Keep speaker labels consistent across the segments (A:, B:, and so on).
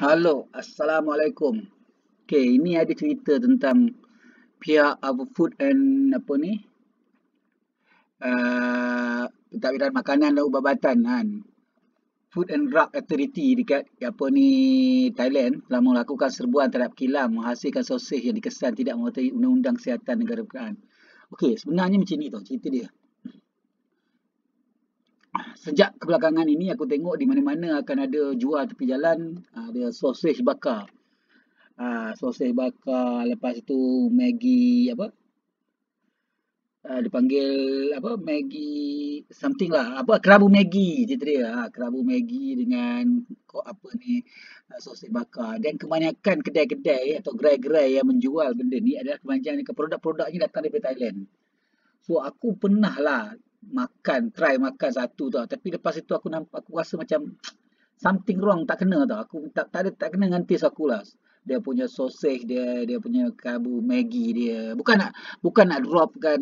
A: Hello, Assalamualaikum. Okay, ini ada cerita tentang pihak Abu food and apa ni? Ah, pentadbiran uh, makanan dan ubat-ubatan kan. Food and Drug Authority dekat apa ni Thailand telah melakukan serbuan terhadap kilang menghasilkan sosis yang dikesan tidak mengikut undang-undang kesihatan negara perkaan. Okey, sebenarnya macam ni tau cerita dia sejak kebelakangan ini aku tengok di mana-mana akan ada jual tepi jalan ada sosis bakar. Ha, sausage bakar lepas tu Maggi apa? Ha, dipanggil apa Maggi something lah apa kerabu Maggi cerita dia ha, kerabu Maggi dengan kok apa ni sosis bakar dan kebanyakan kedai-kedai atau gerai-gerai yang menjual benda ni adalah kebanyakan produk-produknya datang dari Thailand so aku pernah lah makan, try makan satu tau. Tapi lepas itu aku nampak, aku rasa macam something wrong, tak kena tau. Aku tak, tak ada, tak kena dengan taste aku lah. Dia punya sausage dia, dia punya kabu Maggi dia. Bukan nak, bukan nak dropkan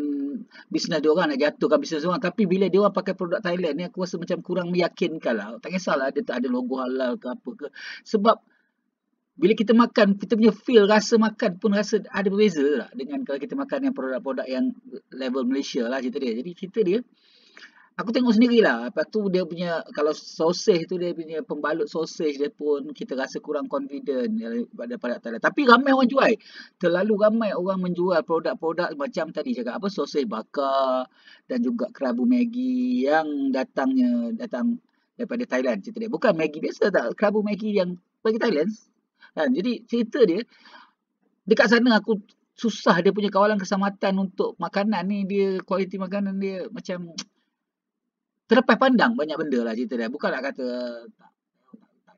A: bisnes dia orang, nak jatuhkan bisnes dia orang. Tapi bila dia orang pakai produk Thailand ni, aku rasa macam kurang meyakinkan lah. Tak kisahlah, ada ada logo halal ke apa ke. Sebab, bila kita makan kita punya feel rasa makan pun rasa ada berbeza lah dengan kalau kita makan yang produk-produk yang level Malaysia lah cerita dia jadi cerita dia aku tengok sendiri lah, lepas tu dia punya kalau sausage tu dia punya pembalut sausage dia pun kita rasa kurang confident daripada produk tadi tapi ramai orang jual terlalu ramai orang menjual produk-produk macam tadi cakap apa sausage bakar dan juga kerabu Maggi yang datangnya datang daripada Thailand cerita dia bukan Maggi biasa tak kerabu Maggi yang bagi Thailand Kan? Jadi cerita dia, dekat sana aku susah dia punya kawalan keselamatan untuk makanan ni. Dia kualiti makanan dia macam terlepas pandang banyak benda lah cerita dia. Bukan nak kata tak,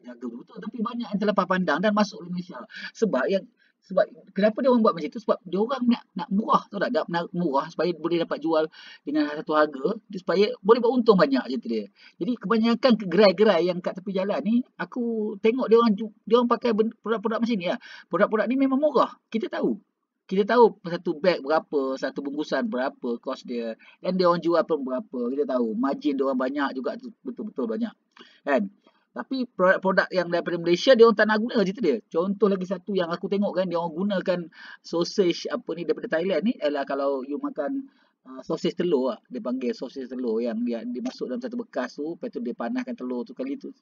A: tak, betul. Tapi banyak yang terlepas pandang dan masuk Indonesia. Sebab yang sebab kenapa dia orang buat macam tu sebab dia orang nak nak murah tu, tak nak, nak murah supaya boleh dapat jual dengan satu harga supaya boleh buat untung banyak je dia jadi kebanyakan gerai-gerai yang kat tepi jalan ni aku tengok dia orang dia orang pakai produk-produk macam ni lah produk-produk ni memang murah kita tahu kita tahu satu beg berapa, satu bungkusan berapa, kos dia. Dan dia orang jual pun berapa, kita tahu. Margin dia orang banyak juga, betul-betul banyak. Kan? Tapi produk-produk yang daripada Malaysia dia orang tak nak guna cerita dia. Contoh lagi satu yang aku tengok kan dia orang gunakan sausage apa ni daripada Thailand ni ialah kalau you makan uh, sausage telur lah. Dia panggil sausage telur yang dia, dia masuk dalam satu bekas tu lepas tu dia panaskan telur tu kali tu.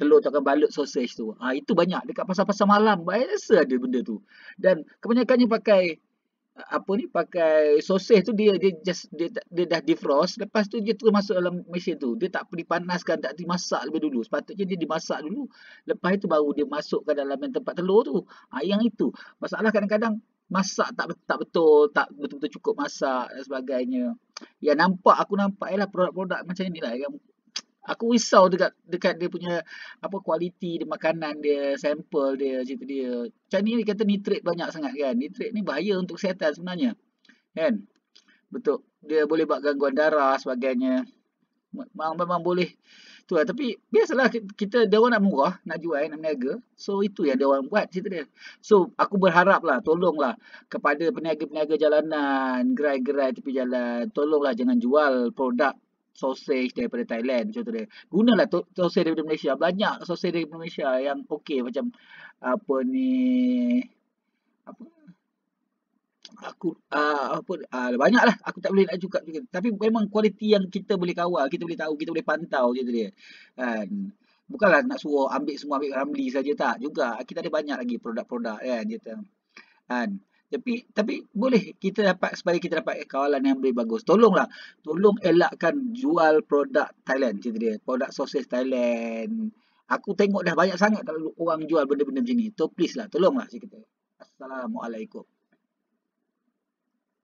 A: Telur tu akan balut sausage tu. Ah ha, itu banyak dekat pasar-pasar malam biasa ada benda tu. Dan kebanyakannya pakai apa ni pakai sosis tu dia dia just dia, dia dah defrost lepas tu dia terus masuk dalam mesin tu dia tak perlu dipanaskan tak dimasak lebih dulu sepatutnya dia dimasak dulu lepas itu baru dia masukkan dalam tempat telur tu ha, yang itu masalah kadang-kadang masak tak tak betul tak betul-betul cukup masak dan sebagainya yang nampak aku nampak ialah produk-produk macam inilah yang aku risau dekat dekat dia punya apa kualiti dia makanan dia sampel dia cerita dia macam ni dia kata nitrate banyak sangat kan nitrate ni bahaya untuk kesihatan sebenarnya kan betul dia boleh buat gangguan darah sebagainya memang, memang boleh tu lah tapi biasalah kita dia orang nak murah nak jual nak berniaga so itu yang dia orang buat cerita dia so aku berharap lah tolonglah kepada peniaga-peniaga jalanan gerai-gerai tepi jalan tolonglah jangan jual produk sausage daripada Thailand contoh dia gunalah sausage daripada Malaysia banyak sausage daripada Malaysia yang okey macam apa ni apa aku uh, apa uh, banyaklah aku tak boleh nak juga juga tapi memang kualiti yang kita boleh kawal kita boleh tahu kita boleh pantau je dia kan bukanlah nak suruh ambil semua ambil Ramli saja tak juga kita ada banyak lagi produk-produk kan dia kan tapi tapi boleh kita dapat supaya kita dapat kawalan yang lebih bagus. Tolonglah. Tolong elakkan jual produk Thailand cerita dia. Produk sosis Thailand. Aku tengok dah banyak sangat kalau orang jual benda-benda macam ni. So please lah tolonglah cerita. Assalamualaikum.